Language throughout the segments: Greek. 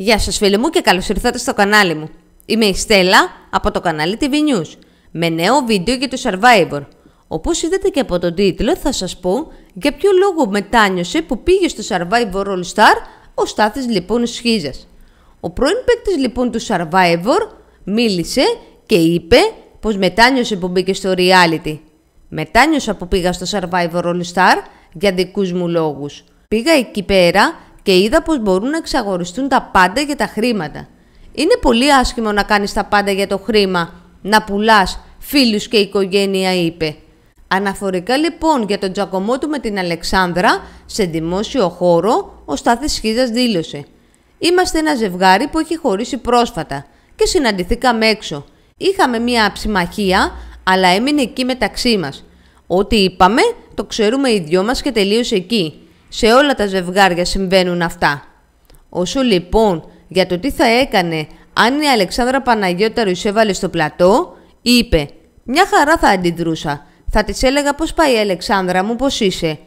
Γεια σας φίλοι μου και καλώς ήρθατε στο κανάλι μου. Είμαι η Στέλλα από το κανάλι TV News με νέο βίντεο για το Survivor. Όπως είδατε και από τον τίτλο θα σας πω για ποιο λόγο μετάνιωσε που πήγε στο Survivor All Star ο Στάθης λοιπόν Σχίζας. Ο πρώην παίκτης λοιπόν του Survivor μίλησε και είπε πως μετάνιωσε που μπήκε στο reality. Μετάνιωσα που πήγα στο Survivor All Star για δικούς μου λόγους. Πήγα εκεί πέρα και είδα πως μπορούν να εξαγοριστούν τα πάντα για τα χρήματα. Είναι πολύ άσχημο να κάνεις τα πάντα για το χρήμα, να πουλάς φίλους και οικογένεια είπε. Αναφορικά λοιπόν για τον τζακωμό του με την Αλεξάνδρα σε δημόσιο χώρο, ο Στάθης Σχίζας δήλωσε «Είμαστε ένα ζευγάρι που έχει χωρίσει πρόσφατα και συναντηθήκαμε έξω. Είχαμε μία αψημαχία, αλλά έμεινε εκεί μεταξύ μας. Ό,τι είπαμε το ξέρουμε οι δυο μας και τελείωσε εκεί. Σε όλα τα ζευγάρια συμβαίνουν αυτά. Όσο λοιπόν για το τι θα έκανε αν η Αλεξάνδρα Παναγιώτα εισέβαλε στο πλατό, είπε «Μια χαρά θα αντιδρούσα. Θα της έλεγα πώς πάει η Αλεξάνδρα μου, πώς είσαι.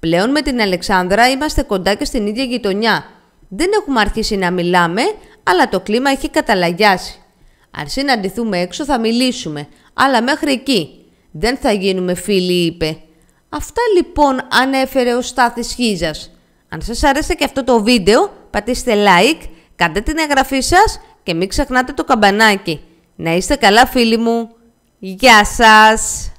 Πλέον με την Αλεξάνδρα είμαστε κοντά και στην ίδια γειτονιά. Δεν έχουμε αρχίσει να μιλάμε, αλλά το κλίμα έχει καταλαγιάσει. Αν συναντηθούμε έξω θα μιλήσουμε, αλλά μέχρι εκεί. Δεν θα γίνουμε φίλοι, είπε. Αυτά λοιπόν ανέφερε ο Στάθης Χίζας. Αν σας άρεσε και αυτό το βίντεο, πατήστε like, κάντε την εγγραφή σας και μην ξεχνάτε το καμπανάκι. Να είστε καλά φίλοι μου. Γεια σας!